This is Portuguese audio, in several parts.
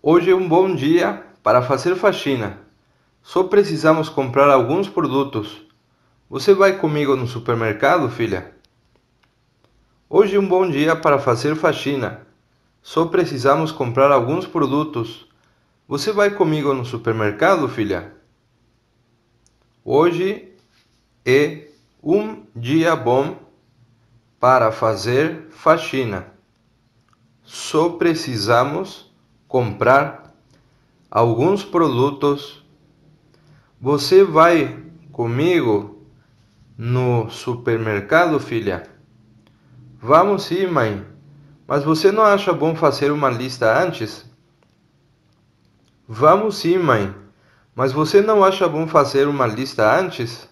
Hoje é um bom dia para fazer faxina. Só precisamos comprar alguns produtos. Você vai comigo no supermercado, filha? Hoje é um bom dia para fazer faxina. Só precisamos comprar alguns produtos. Você vai comigo no supermercado, filha? Hoje é um dia bom para fazer faxina. Só precisamos comprar alguns produtos. Você vai comigo no supermercado, filha? Vamos sim, mãe. Mas você não acha bom fazer uma lista antes? Vamos sim, mãe. Mas você não acha bom fazer uma lista antes?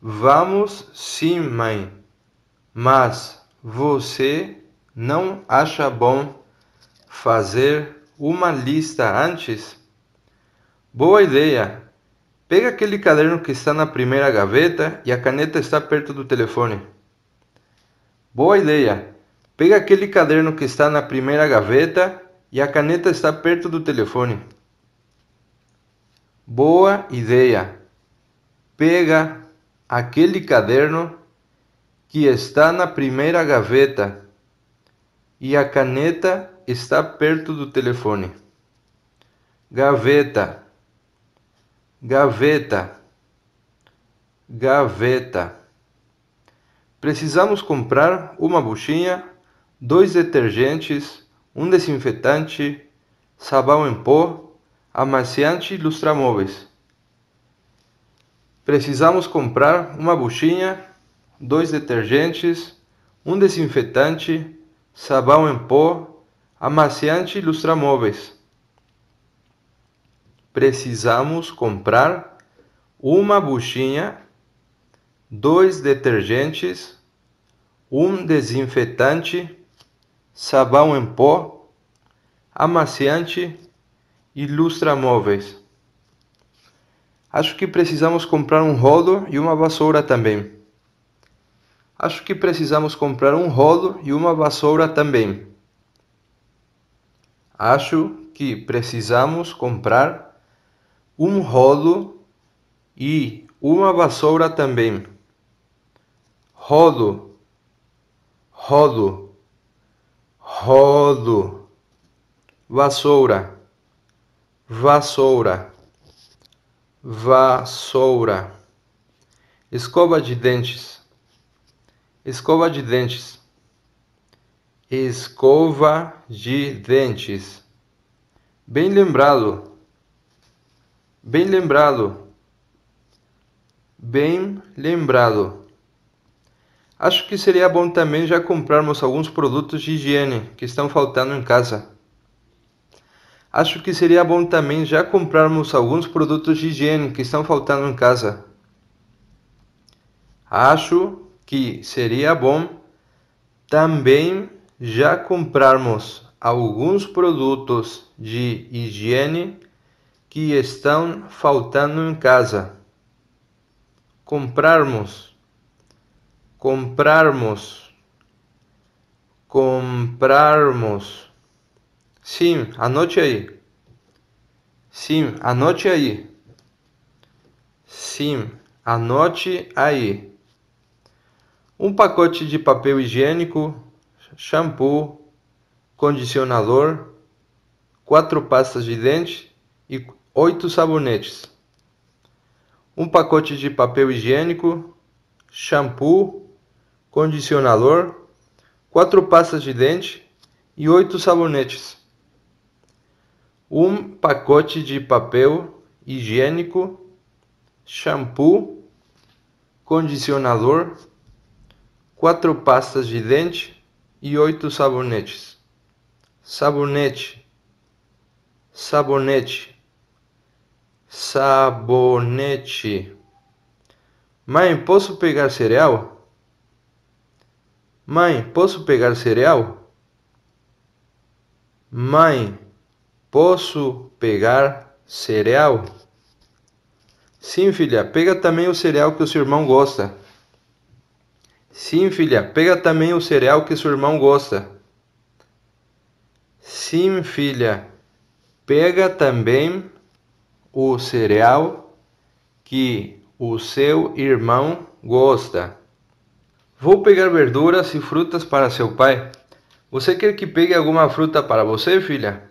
Vamos sim, mãe. Mas você não acha bom fazer uma lista antes? Boa ideia! Pega aquele caderno que está na primeira gaveta e a caneta está perto do telefone. Boa ideia! Pega aquele caderno que está na primeira gaveta e a caneta está perto do telefone. Boa ideia! Pega aquele caderno que está na primeira gaveta e a caneta está perto do telefone. Gaveta, gaveta, gaveta. Precisamos comprar uma buchinha, dois detergentes, um desinfetante, sabão em pó, amaciante e lustramóveis. Precisamos comprar uma buchinha, dois detergentes, um desinfetante, sabão em pó, Amaciante Lustramóveis. Precisamos comprar uma buchinha, dois detergentes, um desinfetante, sabão em pó, amaciante e lustramóveis. Acho que precisamos comprar um rolo e uma vassoura também. Acho que precisamos comprar um rolo e uma vassoura também acho que precisamos comprar um rolo e uma vassoura também. Rolo, rolo, rolo, vassoura, vassoura, vassoura, escova de dentes, escova de dentes escova de dentes. Bem lembrado. Bem lembrado. Bem lembrado. Acho que seria bom também já comprarmos alguns produtos de higiene que estão faltando em casa. Acho que seria bom também já comprarmos alguns produtos de higiene que estão faltando em casa. Acho que seria bom também já compramos alguns produtos de higiene que estão faltando em casa. Comprarmos, comprarmos, comprarmos. Sim, anote aí. Sim, anote aí. Sim, anote aí. Um pacote de papel higiênico shampoo, condicionador, quatro pastas de dente e oito sabonetes. Um pacote de papel higiênico, shampoo, condicionador, quatro pastas de dente e oito sabonetes. Um pacote de papel higiênico, shampoo, condicionador, quatro pastas de dente e oito sabonetes. Sabonete, sabonete, sabonete. Mãe, posso pegar cereal? Mãe, posso pegar cereal? Mãe, posso pegar cereal? Sim, filha, pega também o cereal que o seu irmão gosta. Sim, filha, pega também o cereal que seu irmão gosta. Sim, filha, pega também o cereal que o seu irmão gosta. Vou pegar verduras e frutas para seu pai. Você quer que pegue alguma fruta para você, filha?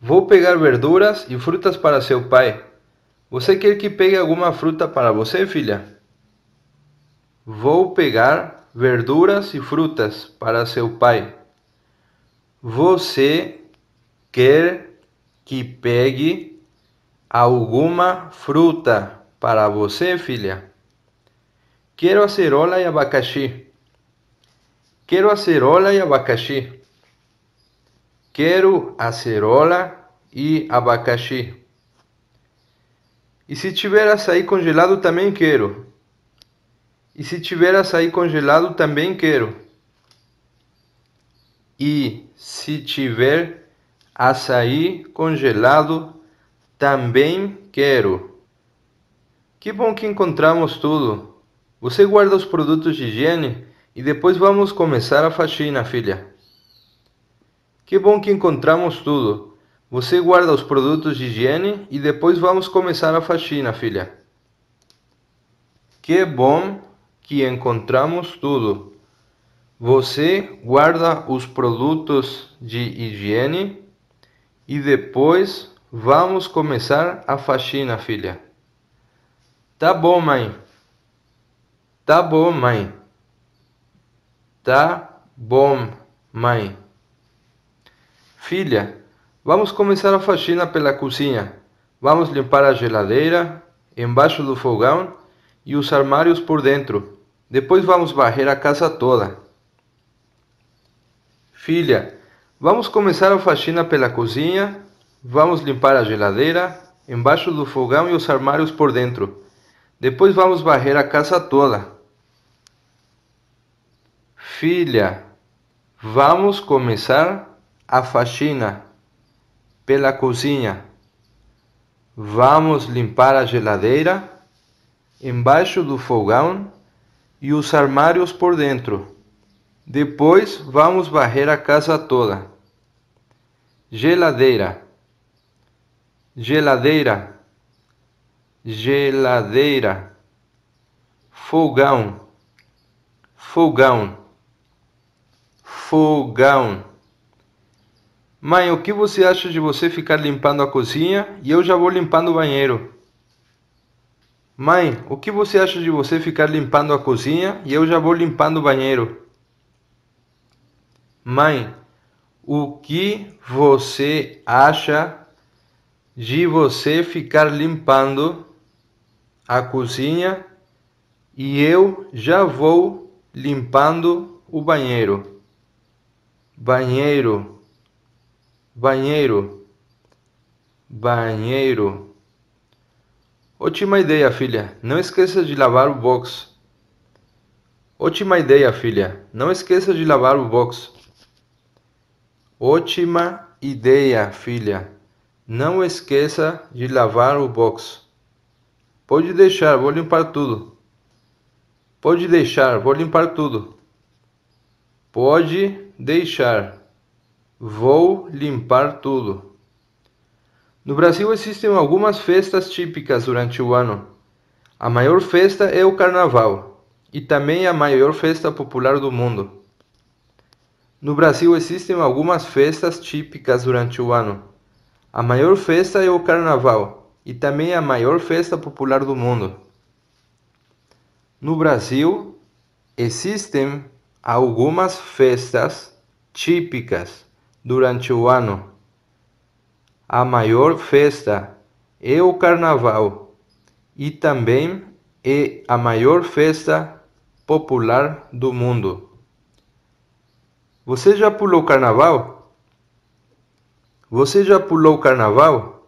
Vou pegar verduras e frutas para seu pai. Você quer que pegue alguma fruta para você, filha? Vou pegar verduras e frutas para seu pai. Você quer que pegue alguma fruta para você, filha? Quero acerola e abacaxi. Quero acerola e abacaxi. Quero acerola e abacaxi. E se tiver açaí congelado, também quero. E se tiver açaí congelado, também quero. E se tiver açaí congelado, também quero. Que bom que encontramos tudo. Você guarda os produtos de higiene e depois vamos começar a faxina, filha. Que bom que encontramos tudo. Você guarda os produtos de higiene e depois vamos começar a faxina, filha. Que bom que encontramos tudo. Você guarda os produtos de higiene e depois vamos começar a faxina, filha. Tá bom, mãe. Tá bom, mãe. Tá bom, mãe. Filha, vamos começar a faxina pela cozinha. Vamos limpar a geladeira, embaixo do fogão e os armários por dentro. Depois vamos varrer a casa toda. Filha, vamos começar a faxina pela cozinha, vamos limpar a geladeira, embaixo do fogão e os armários por dentro. Depois vamos varrer a casa toda. Filha, vamos começar a faxina pela cozinha. Vamos limpar a geladeira, embaixo do fogão e os armários por dentro. Depois vamos varrer a casa toda. Geladeira, geladeira, geladeira. Fogão, fogão, fogão. Mãe, o que você acha de você ficar limpando a cozinha e eu já vou limpando o banheiro? Mãe, o que você acha de você ficar limpando a cozinha e eu já vou limpando o banheiro? Mãe, o que você acha de você ficar limpando a cozinha e eu já vou limpando o banheiro? Banheiro, banheiro, banheiro. Ótima ideia, filha. Não esqueça de lavar o box. Ótima ideia, filha. Não esqueça de lavar o box. Ótima ideia, filha. Não esqueça de lavar o box. Pode deixar, vou limpar tudo. Pode deixar, vou limpar tudo. Pode deixar, vou limpar tudo. No Brasil existem algumas festas típicas durante o ano. A maior festa é o Carnaval, e também a maior festa popular do mundo. No Brasil existem algumas festas típicas durante o ano. A maior festa é o Carnaval, e também a maior festa popular do mundo. No Brasil existem algumas festas típicas durante o ano a maior festa é o Carnaval e também é a maior festa popular do mundo. Você já pulou Carnaval? Você já pulou Carnaval?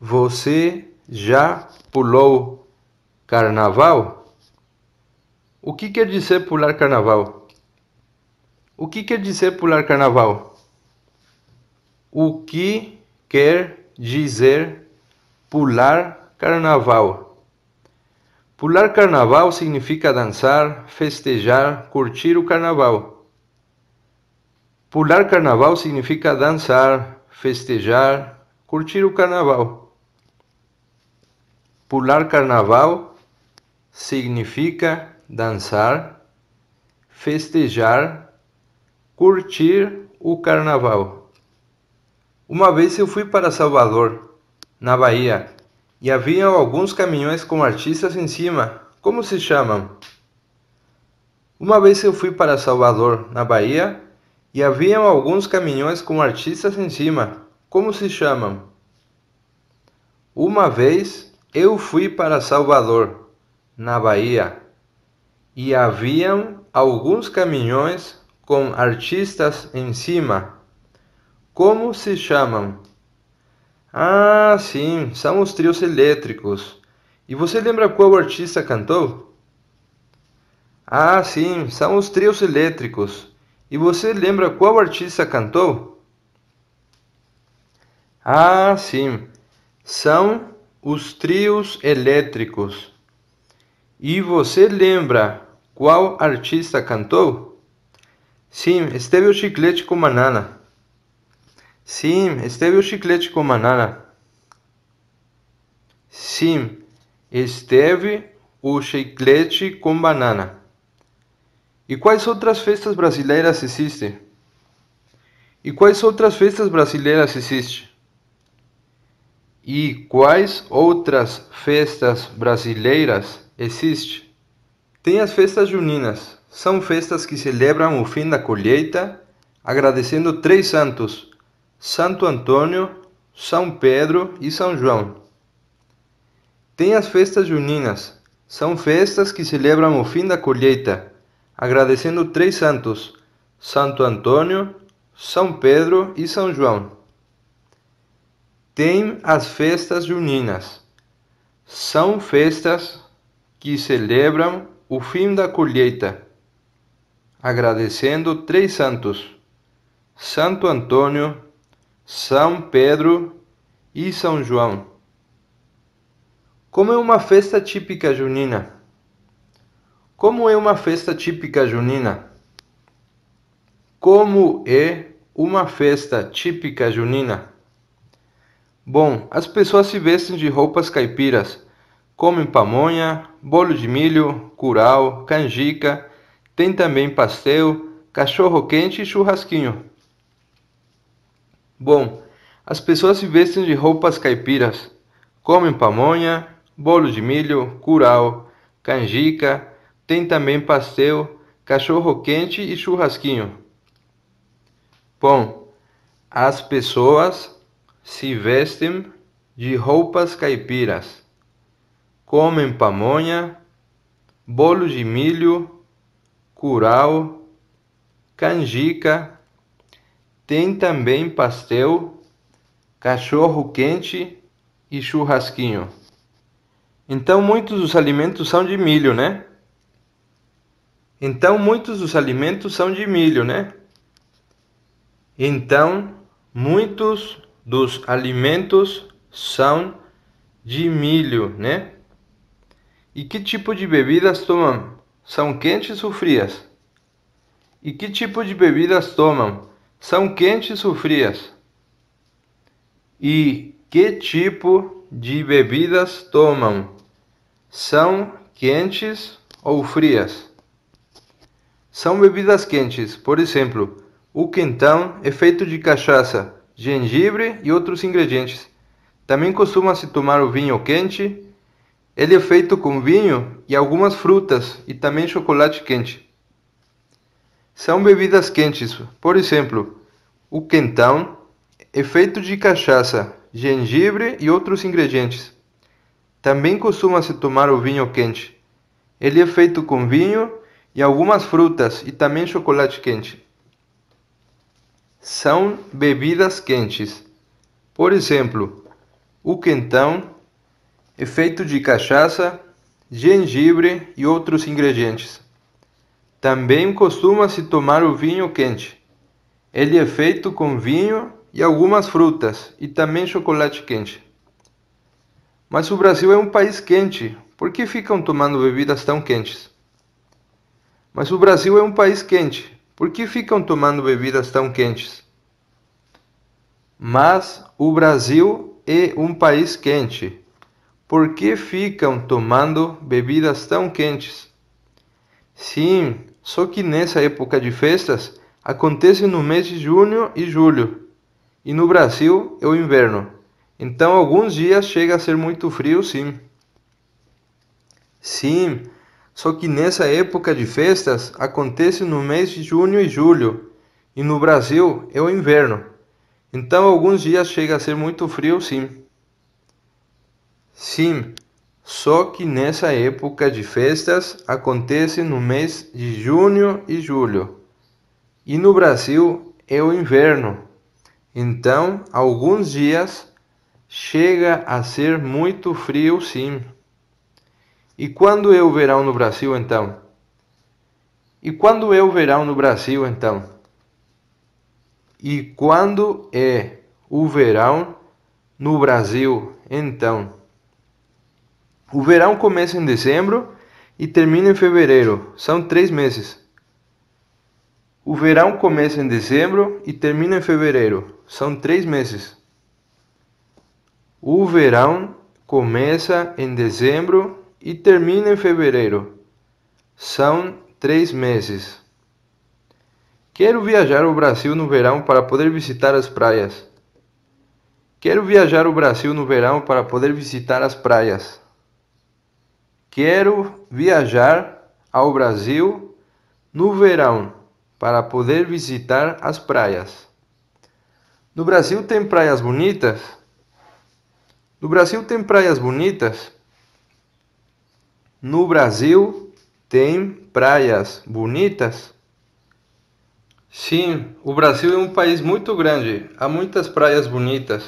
Você já pulou Carnaval? O que quer dizer pular Carnaval? O que quer dizer pular Carnaval? O que quer dizer pular carnaval? Pular carnaval significa dançar, festejar, curtir o carnaval. Pular carnaval significa dançar, festejar, curtir o carnaval. Pular carnaval significa dançar, festejar, curtir o carnaval. Uma vez eu fui para Salvador, na Bahia, e havia alguns caminhões com artistas em cima. Como se chamam? Uma vez eu fui para Salvador, na Bahia, e havia alguns caminhões com artistas em cima. Como se chamam? Uma vez eu fui para Salvador, na Bahia, e haviam alguns caminhões com artistas em cima. Como se chamam? Ah, sim, são os trios elétricos. E você lembra qual artista cantou? Ah, sim, são os trios elétricos. E você lembra qual artista cantou? Ah, sim, são os trios elétricos. E você lembra qual artista cantou? Sim, esteve o chiclete com banana. Sim, esteve o chiclete com banana. Sim, esteve o chiclete com banana. E quais outras festas brasileiras existem? E quais outras festas brasileiras existem? E quais outras festas brasileiras existem? Tem as festas juninas. São festas que celebram o fim da colheita, agradecendo três santos, Santo Antônio, São Pedro e São João. Tem as festas juninas. São festas que celebram o fim da colheita, agradecendo três santos: Santo Antônio, São Pedro e São João. Tem as festas juninas. São festas que celebram o fim da colheita, agradecendo três santos: Santo Antônio, são Pedro e São João. Como é uma festa típica junina? Como é uma festa típica junina? Como é uma festa típica junina? Bom, as pessoas se vestem de roupas caipiras, comem pamonha, bolo de milho, curau, canjica, tem também pastel, cachorro quente e churrasquinho. Bom, as pessoas se vestem de roupas caipiras, comem pamonha, bolo de milho, curau, canjica, tem também pastel, cachorro-quente e churrasquinho. Bom, as pessoas se vestem de roupas caipiras, comem pamonha, bolo de milho, curau, canjica, tem também pastel, cachorro-quente e churrasquinho. Então, muitos dos alimentos são de milho, né? Então, muitos dos alimentos são de milho, né? Então, muitos dos alimentos são de milho, né? E que tipo de bebidas tomam? São quentes ou frias? E que tipo de bebidas tomam? são quentes ou frias? E que tipo de bebidas tomam? São quentes ou frias? São bebidas quentes, por exemplo, o quentão é feito de cachaça, gengibre e outros ingredientes. Também costuma se tomar o vinho quente. Ele é feito com vinho e algumas frutas e também chocolate quente. São bebidas quentes, por exemplo, o quentão efeito é feito de cachaça, gengibre e outros ingredientes. Também costuma-se tomar o vinho quente. Ele é feito com vinho e algumas frutas e também chocolate quente. São bebidas quentes. Por exemplo, o quentão efeito é feito de cachaça, gengibre e outros ingredientes. Também costuma-se tomar o vinho quente. Ele é feito com vinho e algumas frutas, e também chocolate quente. Mas o Brasil é um país quente, por que ficam tomando bebidas tão quentes? Mas o Brasil é um país quente, por que ficam tomando bebidas tão quentes? Mas o Brasil é um país quente, por que ficam tomando bebidas tão quentes? Sim, só que nessa época de festas acontece no mês de junho e julho, e no Brasil é o inverno. Então alguns dias chega a ser muito frio, sim. Sim, só que nessa época de festas acontece no mês de junho e julho, e no Brasil é o inverno. Então alguns dias chega a ser muito frio, sim. Sim, só que nessa época de festas acontece no mês de junho e julho. E no Brasil é o inverno, então alguns dias chega a ser muito frio sim. E quando é o verão no Brasil então? E quando é o verão no Brasil então? E quando é o verão no Brasil então? O verão começa em dezembro e termina em fevereiro. São três meses. O verão começa em dezembro e termina em fevereiro. São três meses. O verão começa em dezembro e termina em fevereiro. São três meses. Quero viajar ao Brasil no verão para poder visitar as praias. Quero viajar ao Brasil no verão para poder visitar as praias. Quero viajar ao Brasil no verão para poder visitar as praias. No Brasil tem praias bonitas? No Brasil tem praias bonitas? No Brasil tem praias bonitas? Sim, o Brasil é um país muito grande, há muitas praias bonitas.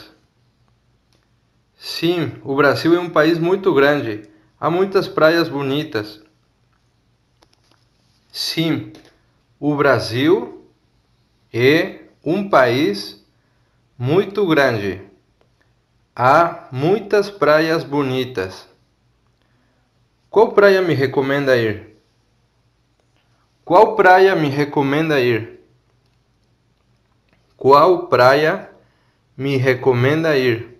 Sim, o Brasil é um país muito grande. Há muitas praias bonitas. Sim, o Brasil é um país muito grande. Há muitas praias bonitas. Qual praia me recomenda ir? Qual praia me recomenda ir? Qual praia me recomenda ir?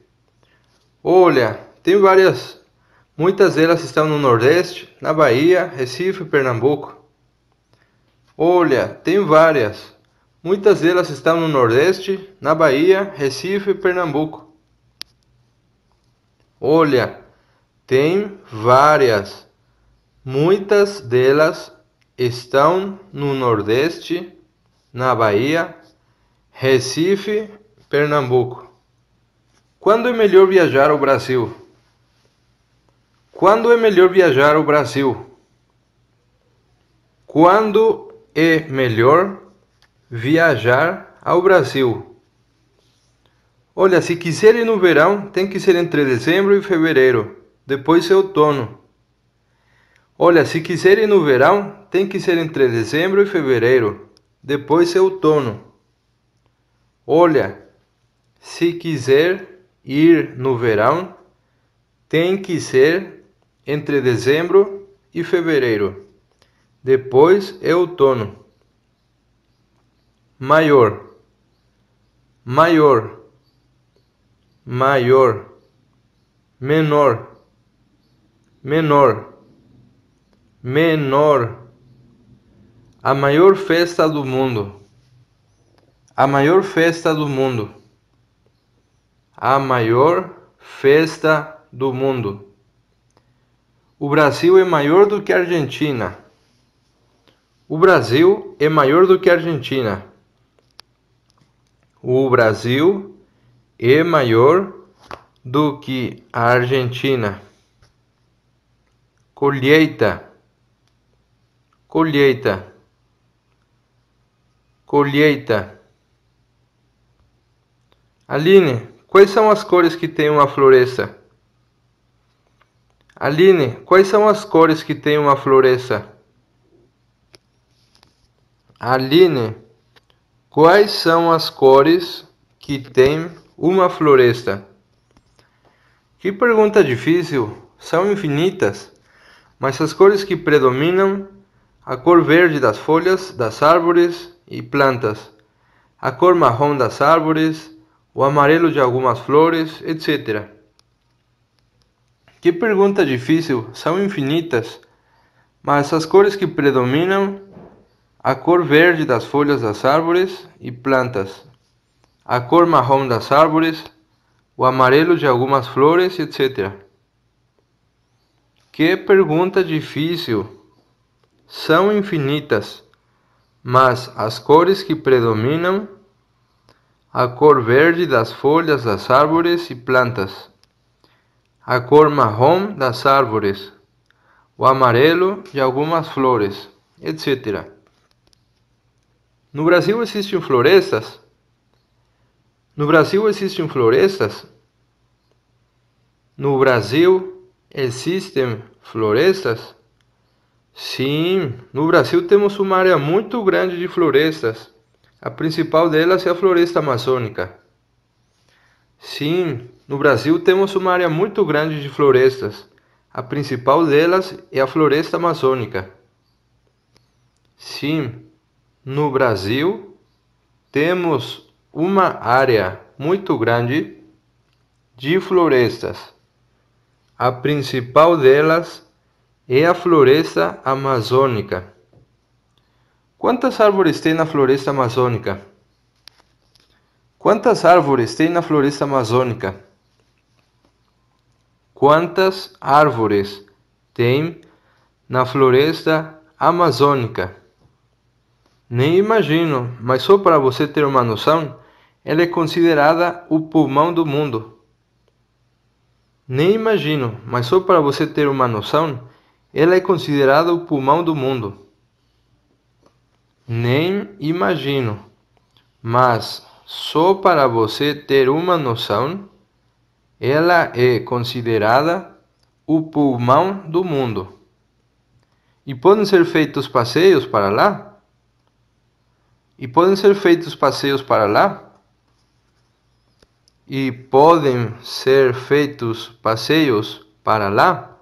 Olha, tem várias Muitas delas estão no Nordeste, na Bahia, Recife, Pernambuco. Olha, tem várias. Muitas delas estão no Nordeste, na Bahia, Recife e Pernambuco. Olha, tem várias. Muitas delas estão no Nordeste, na Bahia, Recife, Pernambuco. Quando é melhor viajar ao Brasil? Quando é melhor viajar ao Brasil? Quando é melhor viajar ao Brasil? Olha, se quiser ir no verão, tem que ser entre dezembro e fevereiro. Depois é outono. Olha, se quiser ir no verão, tem que ser entre dezembro e fevereiro. Depois é outono. Olha, se quiser ir no verão, tem que ser entre dezembro e fevereiro. Depois é outono. Maior, maior, maior, menor, menor, menor. A maior festa do mundo. A maior festa do mundo. A maior festa do mundo. O Brasil é maior do que a Argentina. O Brasil é maior do que a Argentina. O Brasil é maior do que a Argentina. Colheita. Colheita. Colheita. Aline, quais são as cores que tem uma floresta? Aline, quais são as cores que tem uma floresta? Aline, quais são as cores que tem uma floresta? Que pergunta difícil! São infinitas, mas as cores que predominam a cor verde das folhas das árvores e plantas, a cor marrom das árvores, o amarelo de algumas flores, etc. Que pergunta difícil! São infinitas, mas as cores que predominam: a cor verde das folhas das árvores e plantas, a cor marrom das árvores, o amarelo de algumas flores, etc. Que pergunta difícil! São infinitas, mas as cores que predominam: a cor verde das folhas das árvores e plantas a cor marrom das árvores, o amarelo de algumas flores, etc. No Brasil existem florestas? No Brasil existem florestas? No Brasil existem florestas? Sim, no Brasil temos uma área muito grande de florestas. A principal delas é a floresta amazônica. Sim, no Brasil temos uma área muito grande de florestas. A principal delas é a Floresta Amazônica. Sim, no Brasil temos uma área muito grande de florestas. A principal delas é a Floresta Amazônica. Quantas árvores tem na Floresta Amazônica? Quantas árvores tem na Floresta Amazônica? Quantas árvores tem na floresta amazônica? Nem imagino, mas só para você ter uma noção, ela é considerada o pulmão do mundo. Nem imagino, mas só para você ter uma noção, ela é considerada o pulmão do mundo. Nem imagino, mas só para você ter uma noção, ela é considerada o pulmão do mundo. E podem ser feitos passeios para lá? E podem ser feitos passeios para lá? E podem ser feitos passeios para lá?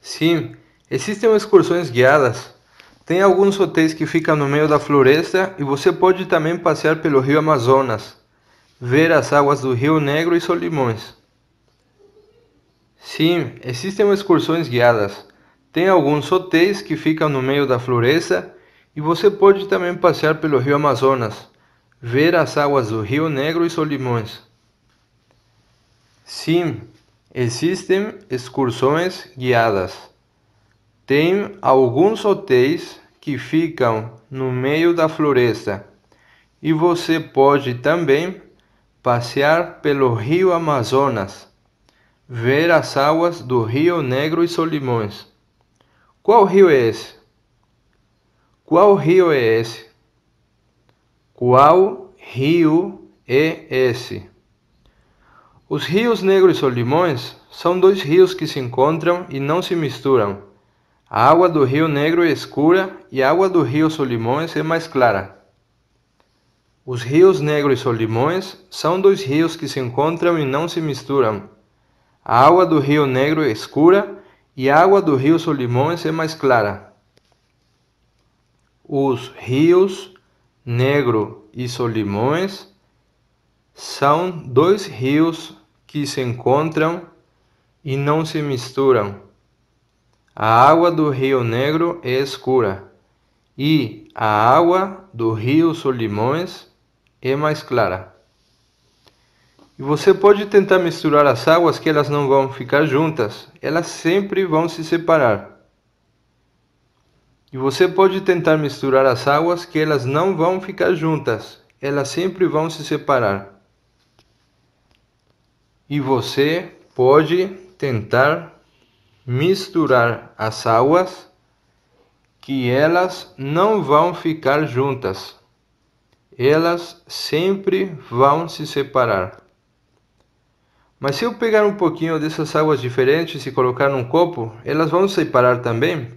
Sim, existem excursões guiadas. Tem alguns hotéis que ficam no meio da floresta e você pode também passear pelo rio Amazonas ver as águas do Rio Negro e Solimões. Sim, existem excursões guiadas. Tem alguns hotéis que ficam no meio da floresta e você pode também passear pelo Rio Amazonas, ver as águas do Rio Negro e Solimões. Sim, existem excursões guiadas. Tem alguns hotéis que ficam no meio da floresta e você pode também passear pelo rio Amazonas, ver as águas do Rio Negro e Solimões. Qual rio é esse? Qual rio é esse? Qual rio é esse? Os rios Negro e Solimões são dois rios que se encontram e não se misturam. A água do Rio Negro é escura e a água do Rio Solimões é mais clara. Os rios Negro e Solimões são dois rios que se encontram e não se misturam. A água do rio Negro é escura e a água do rio Solimões é mais clara. Os rios Negro e Solimões são dois rios que se encontram e não se misturam. A água do rio Negro é escura e a água do rio Solimões é mais clara. E você pode tentar misturar as águas que elas não vão ficar juntas, elas sempre vão se separar. E você pode tentar misturar as águas que elas não vão ficar juntas, elas sempre vão se separar. E você pode tentar misturar as águas que elas não vão ficar juntas, elas sempre vão se separar. Mas se eu pegar um pouquinho dessas águas diferentes e colocar num copo, elas vão se separar também?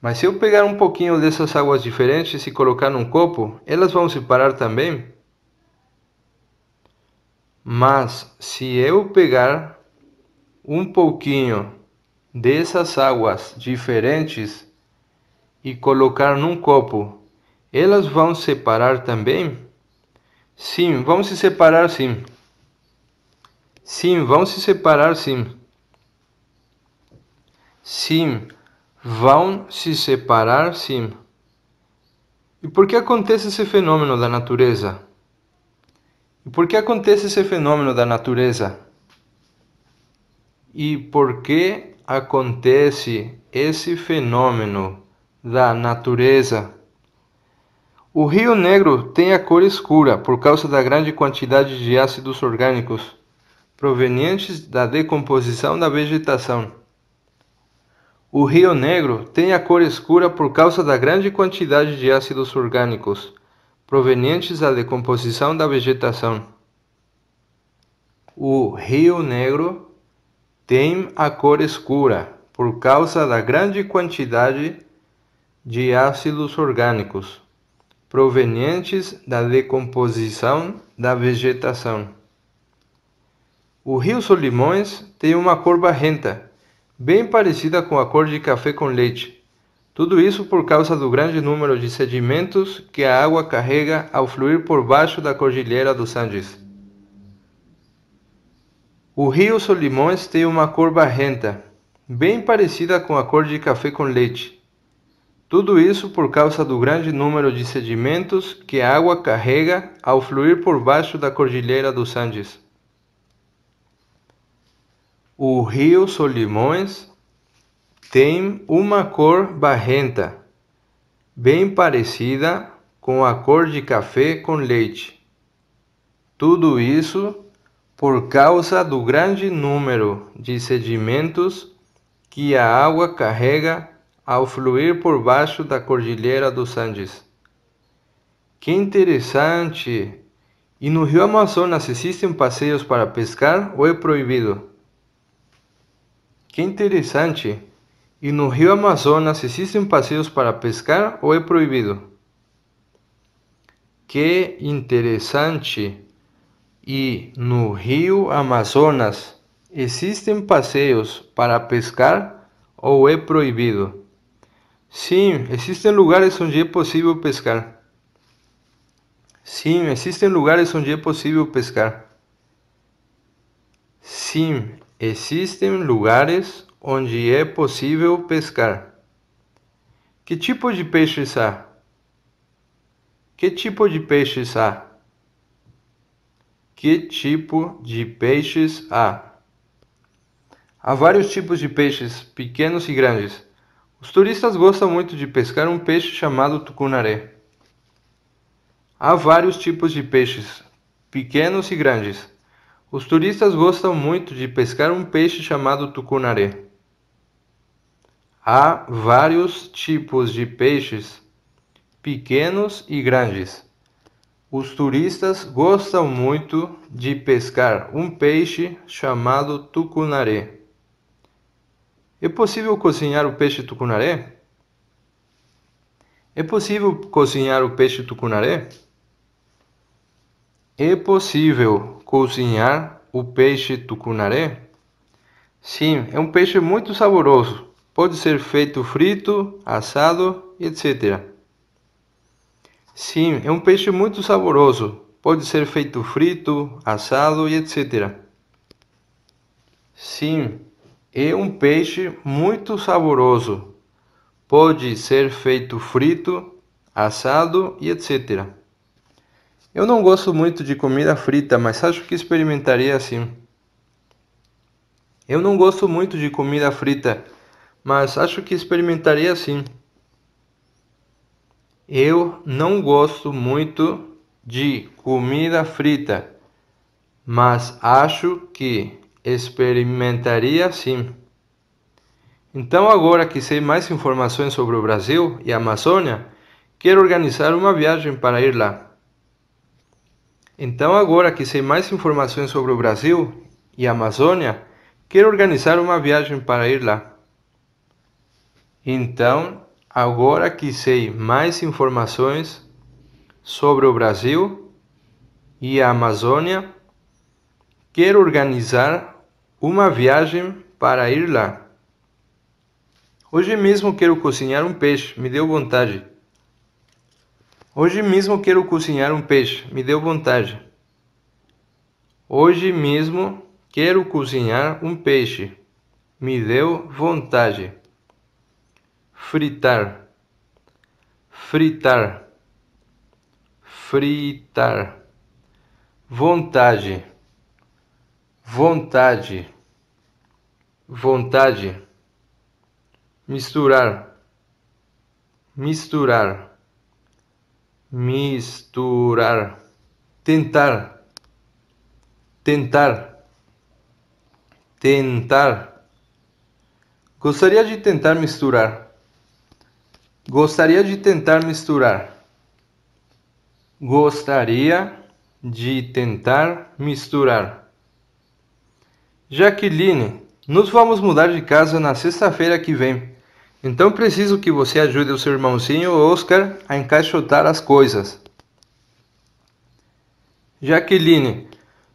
Mas se eu pegar um pouquinho dessas águas diferentes e colocar num copo, elas vão se separar também? Mas se eu pegar um pouquinho dessas águas diferentes e colocar num copo, elas vão separar também? Sim, vão se separar sim. Sim, vão se separar sim. Sim, vão se separar sim. E por que acontece esse fenômeno da natureza? E por que acontece esse fenômeno da natureza? E por que acontece esse fenômeno da natureza? O rio negro tem a cor escura por causa da grande quantidade de ácidos orgânicos provenientes da decomposição da vegetação. O rio negro tem a cor escura por causa da grande quantidade de ácidos orgânicos provenientes da decomposição da vegetação. O rio negro tem a cor escura por causa da grande quantidade de ácidos orgânicos provenientes da decomposição da vegetação. O rio Solimões tem uma cor barrenta, bem parecida com a cor de café com leite. Tudo isso por causa do grande número de sedimentos que a água carrega ao fluir por baixo da Cordilheira dos Andes. O rio Solimões tem uma cor barrenta, bem parecida com a cor de café com leite. Tudo isso por causa do grande número de sedimentos que a água carrega ao fluir por baixo da Cordilheira dos Andes. O rio Solimões tem uma cor barrenta, bem parecida com a cor de café com leite. Tudo isso por causa do grande número de sedimentos que a água carrega ao fluir por baixo da Cordilheira dos Andes. Que interessante! E no Rio Amazonas existem passeios para pescar ou é proibido? Que interessante! E no Rio Amazonas existem passeios para pescar ou é proibido? Que interessante! E no Rio Amazonas existem passeios para pescar ou é proibido? Sim, existem lugares onde é possível pescar. Sim, existem lugares onde é possível pescar. Sim, existem lugares onde é possível pescar. Que tipo de peixes há? Que tipo de peixes há? Que tipo de peixes há? Há vários tipos de peixes, pequenos e grandes. Os turistas gostam muito de pescar um peixe chamado tucunaré. Há vários tipos de peixes, pequenos e grandes. Os turistas gostam muito de pescar um peixe chamado tucunaré. Há vários tipos de peixes, pequenos e grandes. Os turistas gostam muito de pescar um peixe chamado tucunaré. É possível cozinhar o peixe tucunaré? É possível cozinhar o peixe tucunaré? É possível cozinhar o peixe tucunaré? Sim, é um peixe muito saboroso. Pode ser feito frito, assado, etc. Sim, é um peixe muito saboroso. Pode ser feito frito, assado e etc. Sim, e um peixe muito saboroso. Pode ser feito frito, assado e etc. Eu não gosto muito de comida frita, mas acho que experimentaria assim. Eu não gosto muito de comida frita, mas acho que experimentaria assim. Eu não gosto muito de comida frita, mas acho que experimentaria sim. Então, agora que sei mais informações sobre o Brasil e a Amazônia, quero organizar uma viagem para ir lá. Então, agora que sei mais informações sobre o Brasil e a Amazônia, quero organizar uma viagem para ir lá. Então, agora que sei mais informações sobre o Brasil e a Amazônia, quero organizar uma viagem para ir lá. Hoje mesmo quero cozinhar um peixe, me deu vontade. Hoje mesmo quero cozinhar um peixe, me deu vontade. Hoje mesmo quero cozinhar um peixe, me deu vontade. Fritar, fritar, fritar. Vontade, vontade vontade, misturar, misturar, misturar, tentar, tentar, tentar. Gostaria de tentar misturar. Gostaria de tentar misturar. Gostaria de tentar misturar. Jaqueline nos vamos mudar de casa na sexta-feira que vem. Então preciso que você ajude o seu irmãozinho Oscar a encaixotar as coisas. Jaqueline,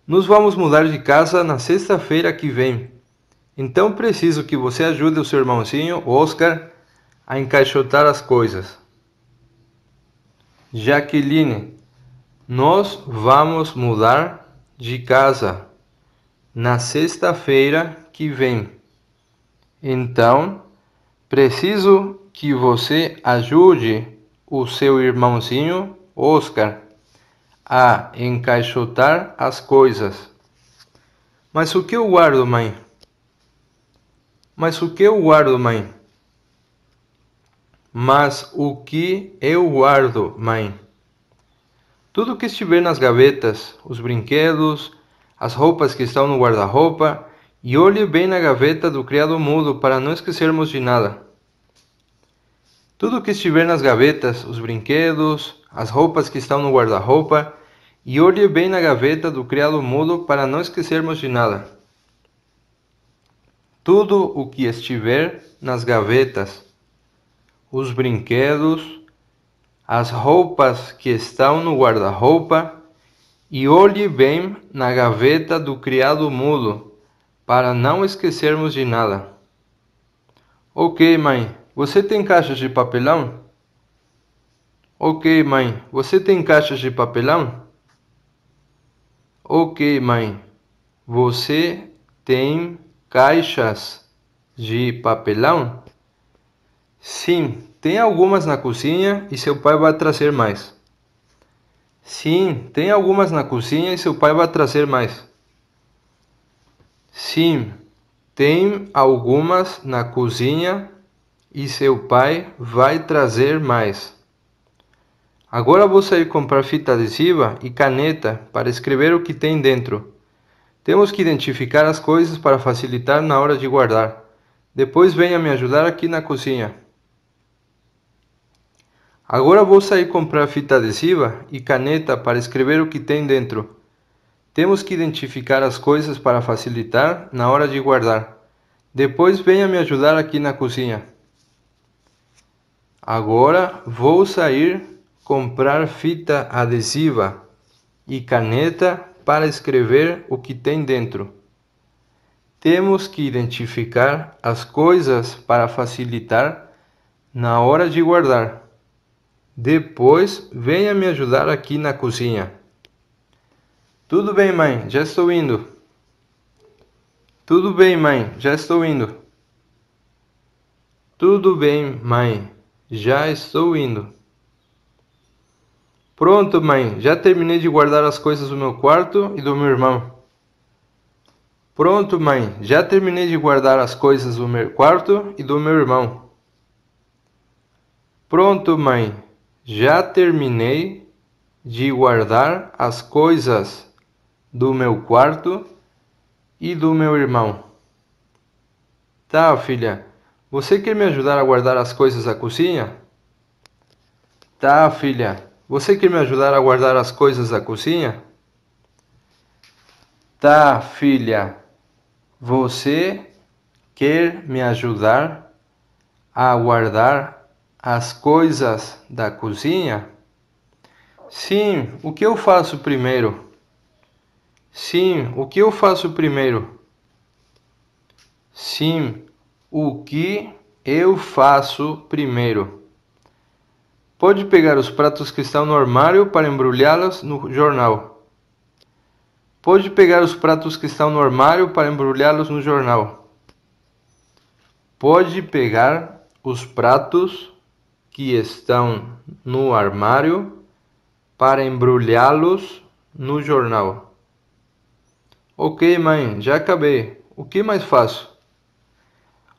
nos vamos mudar de casa na sexta-feira que vem. Então preciso que você ajude o seu irmãozinho Oscar a encaixotar as coisas. Jaqueline, nós vamos mudar de casa na sexta-feira que vem. Então, preciso que você ajude o seu irmãozinho Oscar a encaixotar as coisas. Mas o que eu guardo, mãe? Mas o que eu guardo, mãe? Mas o que eu guardo, mãe? Tudo que estiver nas gavetas, os brinquedos, as roupas que estão no guarda-roupa, e olhe bem na gaveta do criado mudo para não esquecermos de nada. Tudo o que estiver nas gavetas, os brinquedos, as roupas que estão no guarda-roupa, e olhe bem na gaveta do criado mudo para não esquecermos de nada. Tudo o que estiver nas gavetas, os brinquedos, as roupas que estão no guarda-roupa, e olhe bem na gaveta do criado mudo para não esquecermos de nada. Ok, mãe, você tem caixas de papelão? Ok, mãe, você tem caixas de papelão? Ok, mãe, você tem caixas de papelão? Sim, tem algumas na cozinha e seu pai vai trazer mais. Sim, tem algumas na cozinha e seu pai vai trazer mais. Sim, tem algumas na cozinha e seu pai vai trazer mais. Agora vou sair comprar fita adesiva e caneta para escrever o que tem dentro. Temos que identificar as coisas para facilitar na hora de guardar. Depois venha me ajudar aqui na cozinha. Agora vou sair comprar fita adesiva e caneta para escrever o que tem dentro. Temos que identificar as coisas para facilitar na hora de guardar. Depois venha me ajudar aqui na cozinha. Agora vou sair comprar fita adesiva e caneta para escrever o que tem dentro. Temos que identificar as coisas para facilitar na hora de guardar. Depois venha me ajudar aqui na cozinha. Tudo bem, mãe, já estou indo. Tudo bem, mãe, já estou indo. Tudo bem, mãe, já estou indo. Pronto, mãe, já terminei de guardar as coisas do meu quarto e do meu irmão. Pronto, mãe, já terminei de guardar as coisas do meu quarto e do meu irmão. Pronto, mãe, já terminei de guardar as coisas do meu quarto e do meu irmão. Tá, filha, você quer me ajudar a guardar as coisas da cozinha? Tá, filha, você quer me ajudar a guardar as coisas da cozinha? Tá, filha, você quer me ajudar a guardar as coisas da cozinha? Sim, o que eu faço primeiro? Sim, o que eu faço primeiro? Sim, o que eu faço primeiro? Pode pegar os pratos que estão no armário para embrulhá-los no jornal. Pode pegar os pratos que estão no armário para embrulhá-los no jornal. Pode pegar os pratos que estão no armário para embrulhá-los no jornal. Ok, mãe, já acabei. O que mais faço?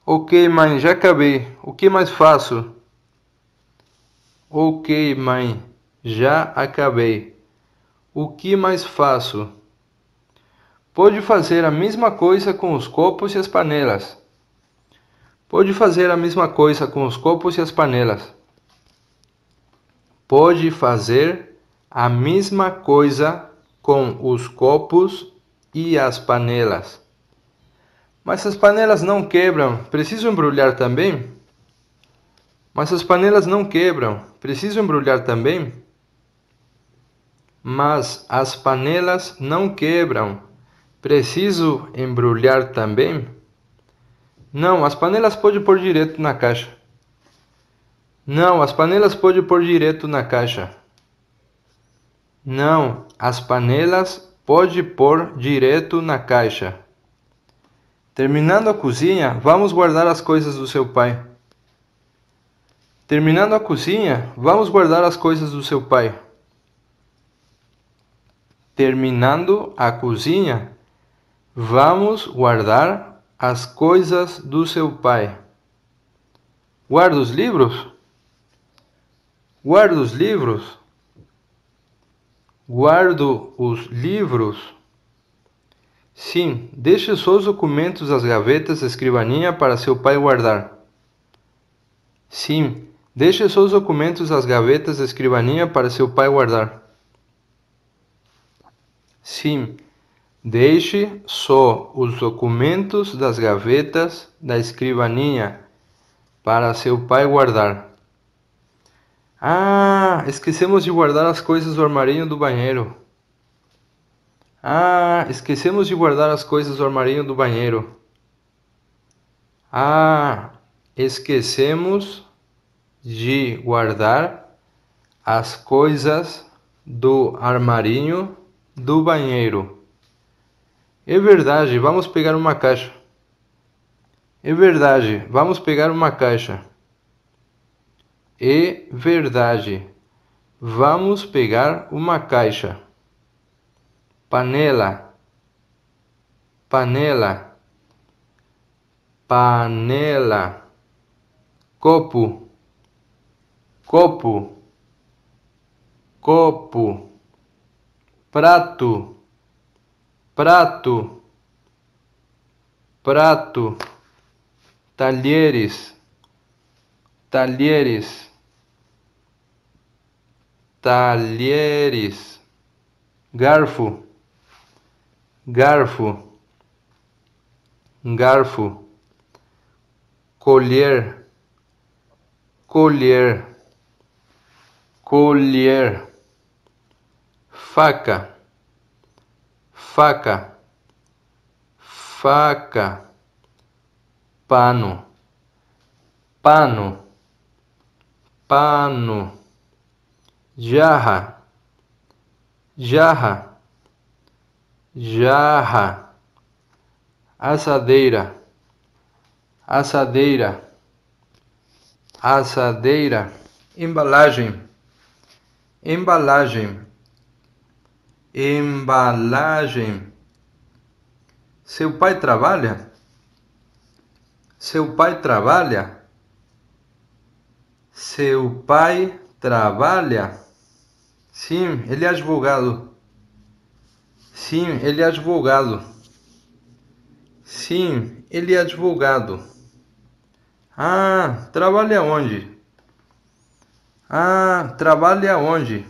Ok, mãe, já acabei. O que mais faço? Ok, mãe, já acabei. O que mais faço? Pode fazer a mesma coisa com os copos e as panelas. Pode fazer a mesma coisa com os copos e as panelas. Pode fazer a mesma coisa com os copos e as panelas. Mas as panelas não quebram, preciso embrulhar também? Mas as panelas não quebram, preciso embrulhar também? Mas as panelas não quebram, preciso embrulhar também? Não, as panelas pode pôr direto na caixa. Não, as panelas pode pôr direto na caixa. Não, as panelas Pode pôr direto na caixa. Terminando a cozinha, vamos guardar as coisas do seu pai. Terminando a cozinha, vamos guardar as coisas do seu pai. Terminando a cozinha, vamos guardar as coisas do seu pai. Guarda os livros? Guarda os livros? Guardo os livros? Sim, deixe seus documentos às gavetas da escrivaninha para seu pai guardar. Sim, deixe seus documentos às gavetas da escrivaninha para seu pai guardar. Sim, deixe só os documentos das gavetas da escrivaninha para seu pai guardar. Ah, esquecemos de guardar as coisas do armarinho do banheiro. Ah, esquecemos de guardar as coisas do armarinho do banheiro. Ah, esquecemos de guardar as coisas do armarinho do banheiro. É verdade, vamos pegar uma caixa. É verdade, vamos pegar uma caixa. É verdade. Vamos pegar uma caixa. Panela. Panela. Panela. Copo. Copo. Copo. Prato. Prato. Prato. Talheres. Talheres talheres, garfo, garfo, garfo, colher, colher, colher, faca, faca, faca, pano, pano, pano jarra, jarra, jarra, assadeira, assadeira, assadeira, embalagem, embalagem, embalagem. Seu pai trabalha? Seu pai trabalha? Seu pai trabalha? Sim, ele é advogado. Sim, ele é advogado. Sim, ele é advogado. Ah, trabalha onde? Ah, trabalha onde?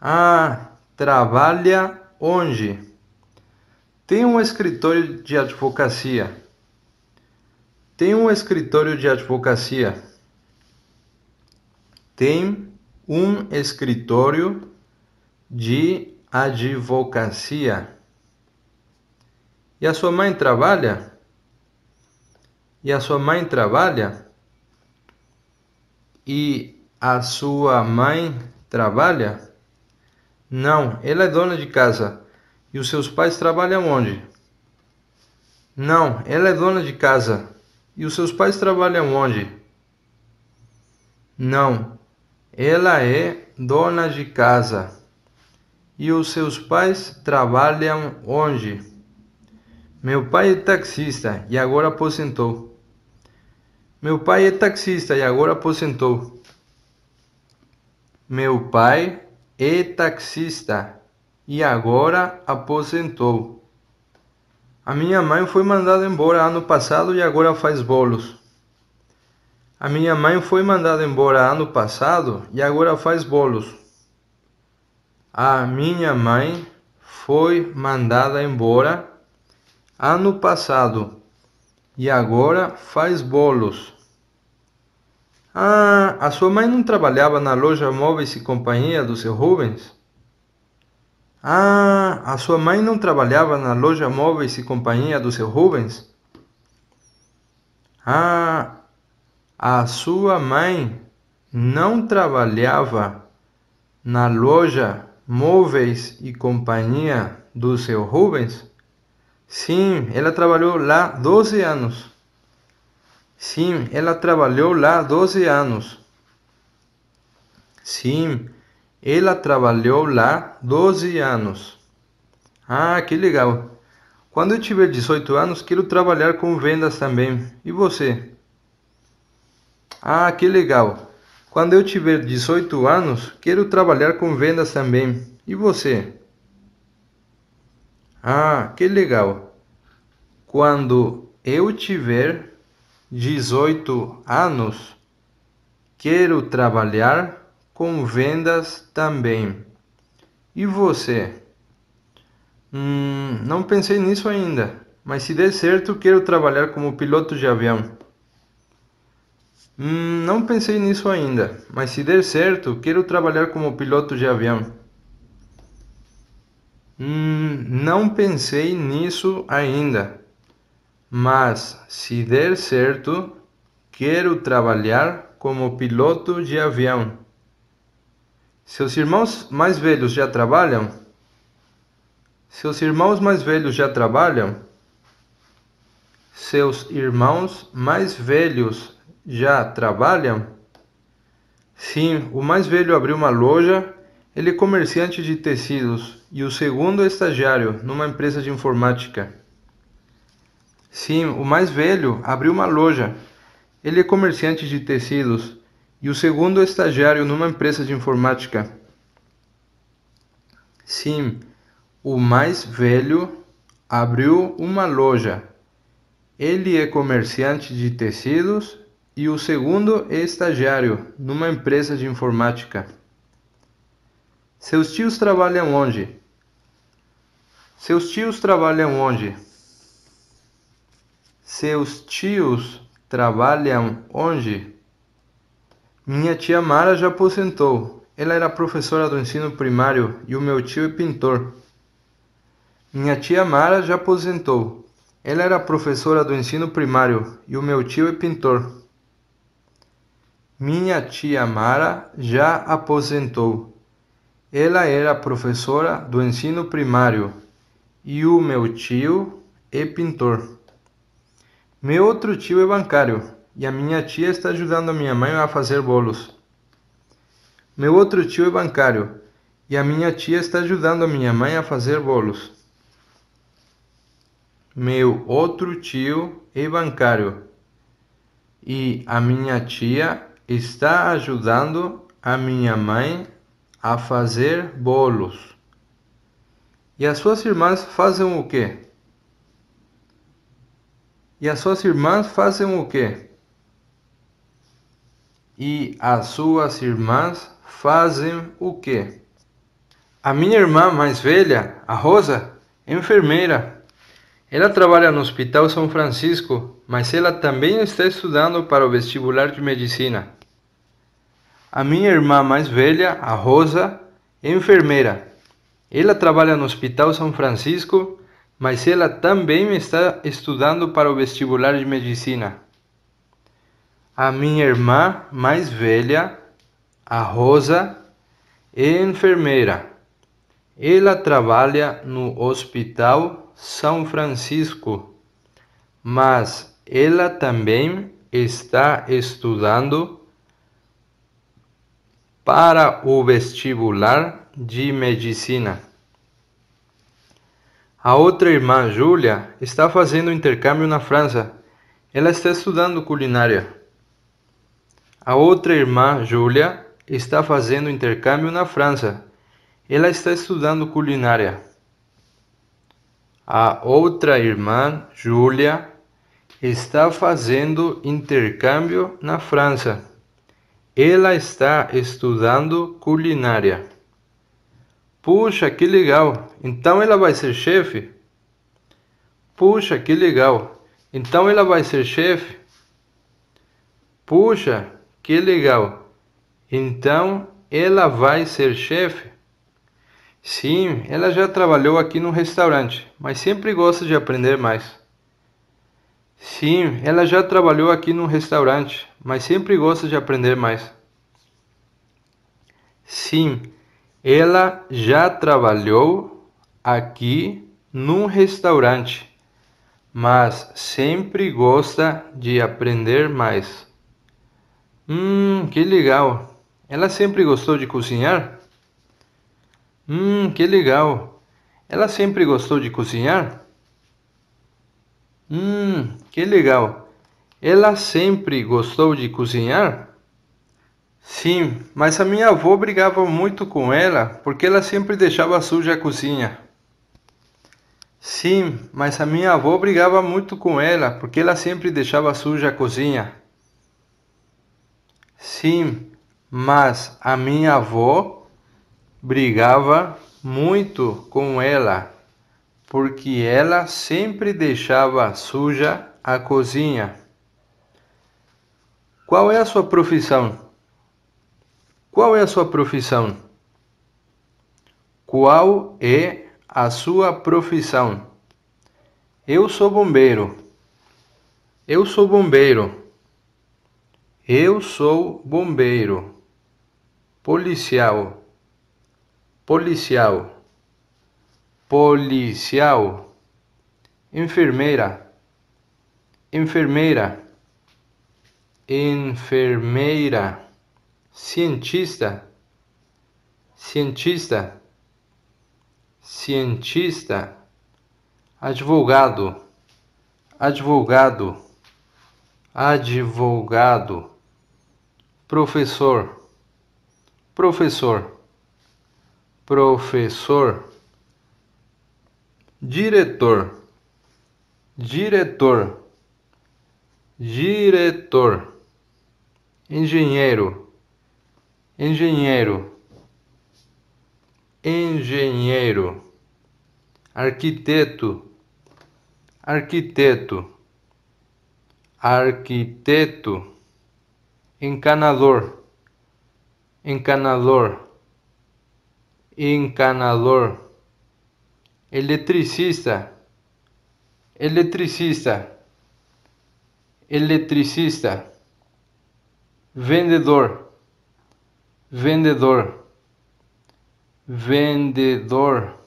Ah, trabalha onde? Tem um escritório de advocacia. Tem um escritório de advocacia. Tem um escritório de advocacia. E a sua mãe trabalha? E a sua mãe trabalha? E a sua mãe trabalha? Não, ela é dona de casa. E os seus pais trabalham onde? Não, ela é dona de casa. E os seus pais trabalham onde? Não, ela é dona de casa. E os seus pais trabalham onde? Meu pai é taxista e agora aposentou. Meu pai é taxista e agora aposentou. Meu pai é taxista e agora aposentou. A minha mãe foi mandada embora ano passado e agora faz bolos. A minha mãe foi mandada embora ano passado e agora faz bolos. A minha mãe foi mandada embora ano passado e agora faz bolos. Ah, a sua mãe não trabalhava na loja Móveis e Companhia do seu Rubens? Ah, a sua mãe não trabalhava na loja Móveis e Companhia do seu Rubens? Ah, a sua mãe não trabalhava na loja Móveis e Companhia do seu Rubens? Sim, ela trabalhou lá 12 anos. Sim, ela trabalhou lá 12 anos. Sim, ela trabalhou lá 12 anos. Ah, que legal! Quando eu tiver 18 anos, quero trabalhar com vendas também. E você? Ah, que legal! Quando eu tiver 18 anos, quero trabalhar com vendas também. E você? Ah, que legal! Quando eu tiver 18 anos, quero trabalhar com vendas também. E você? Hum, não pensei nisso ainda, mas se der certo, quero trabalhar como piloto de avião. Hum, não pensei nisso ainda, mas se der certo, quero trabalhar como piloto de avião. Hum, não pensei nisso ainda, mas se der certo, quero trabalhar como piloto de avião. Seus irmãos mais velhos já trabalham? Seus irmãos mais velhos já trabalham? Seus irmãos mais velhos já trabalham? Sim, o mais velho abriu uma loja, ele é comerciante de tecidos, e o segundo é estagiário numa empresa de informática. Sim, o mais velho abriu uma loja. Ele é comerciante de tecidos, e o segundo é estagiário numa empresa de informática. Sim, o mais velho abriu uma loja. Ele é comerciante de tecidos e o segundo é estagiário numa empresa de informática. Seus tios trabalham onde? Seus tios trabalham onde? Seus tios trabalham onde? Minha tia Mara já aposentou. Ela era professora do ensino primário e o meu tio é pintor. Minha tia Mara já aposentou. Ela era professora do ensino primário e o meu tio é pintor. Minha tia Mara já aposentou. Ela era professora do ensino primário e o meu tio é pintor. Meu outro tio é bancário e a minha tia está ajudando a minha mãe a fazer bolos. Meu outro tio é bancário e a minha tia está ajudando a minha mãe a fazer bolos. Meu outro tio é bancário e a minha tia está ajudando a minha mãe a fazer bolos. E as suas irmãs fazem o quê? E as suas irmãs fazem o quê? E as suas irmãs fazem o quê? A minha irmã mais velha, a Rosa, é enfermeira. Ela trabalha no Hospital São Francisco, mas ela também está estudando para o vestibular de medicina. A minha irmã mais velha, a Rosa, é enfermeira. Ela trabalha no Hospital São Francisco, mas ela também está estudando para o vestibular de medicina. A minha irmã mais velha, a Rosa, é enfermeira. Ela trabalha no Hospital São Francisco, mas ela também está estudando para o vestibular de medicina. A outra irmã, Júlia, está fazendo intercâmbio na França. Ela está estudando culinária. A outra irmã, Júlia, está fazendo intercâmbio na França. Ela está estudando culinária. A outra irmã, Júlia, está fazendo intercâmbio na França. Ela está estudando culinária. Puxa, que legal! Então ela vai ser chefe? Puxa, que legal! Então ela vai ser chefe? Puxa, que legal! Então ela vai ser chefe? Sim, ela já trabalhou aqui no restaurante, mas sempre gosta de aprender mais. Sim, ela já trabalhou aqui num restaurante, mas sempre gosta de aprender mais. Sim, ela já trabalhou aqui num restaurante, mas sempre gosta de aprender mais. Hum, que legal! Ela sempre gostou de cozinhar? Hum, que legal! Ela sempre gostou de cozinhar? Hum, que legal! Ela sempre gostou de cozinhar? Sim, mas a minha avó brigava muito com ela porque ela sempre deixava suja a cozinha. Sim, mas a minha avó brigava muito com ela porque ela sempre deixava suja a cozinha. Sim, mas a minha avó brigava muito com ela porque ela sempre deixava suja a cozinha. Qual é a sua profissão? Qual é a sua profissão? Qual é a sua profissão? Eu sou bombeiro. Eu sou bombeiro. Eu sou bombeiro. Policial. Policial policial, enfermeira, enfermeira, enfermeira, cientista, cientista, cientista, advogado, advogado, advogado, professor, professor, professor diretor, diretor, diretor, engenheiro, engenheiro, engenheiro, arquiteto, arquiteto, arquiteto, encanador, encanador, encanador eletricista, eletricista, eletricista, vendedor, vendedor, vendedor,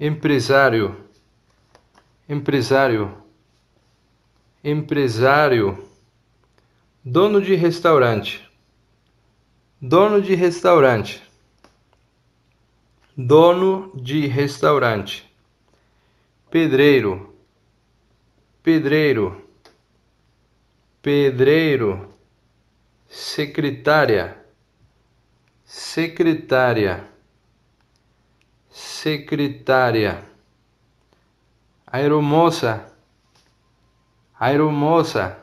empresário, empresário, empresário, dono de restaurante, dono de restaurante dono de restaurante, pedreiro, pedreiro, pedreiro, secretária, secretária, secretária, aeromoça, aeromoça,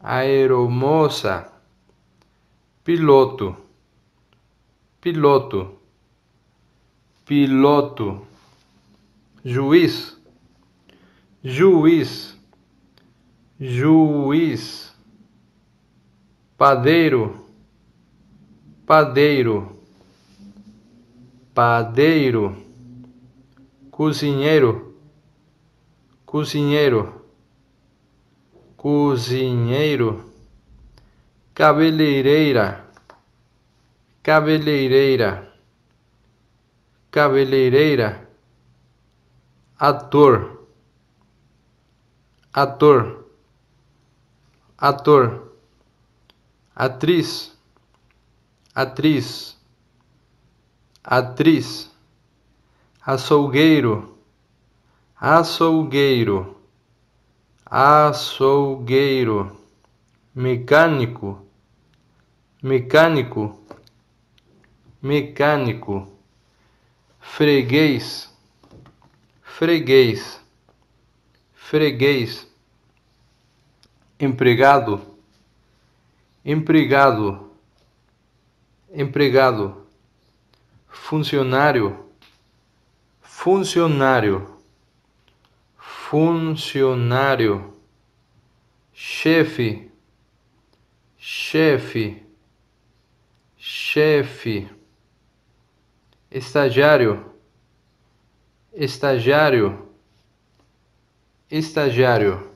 aeromoça, piloto, piloto piloto, juiz, juiz, juiz, padeiro, padeiro, padeiro, cozinheiro, cozinheiro, cozinheiro, cabeleireira, cabeleireira cabeleireira, ator, ator, ator, atriz, atriz, atriz, açougueiro, açougueiro, açougueiro, mecânico, mecânico, mecânico freguês, freguês, freguês, empregado, empregado, empregado, funcionário, funcionário, funcionário, chefe, chefe, chefe estagiário, estagiário, estagiário.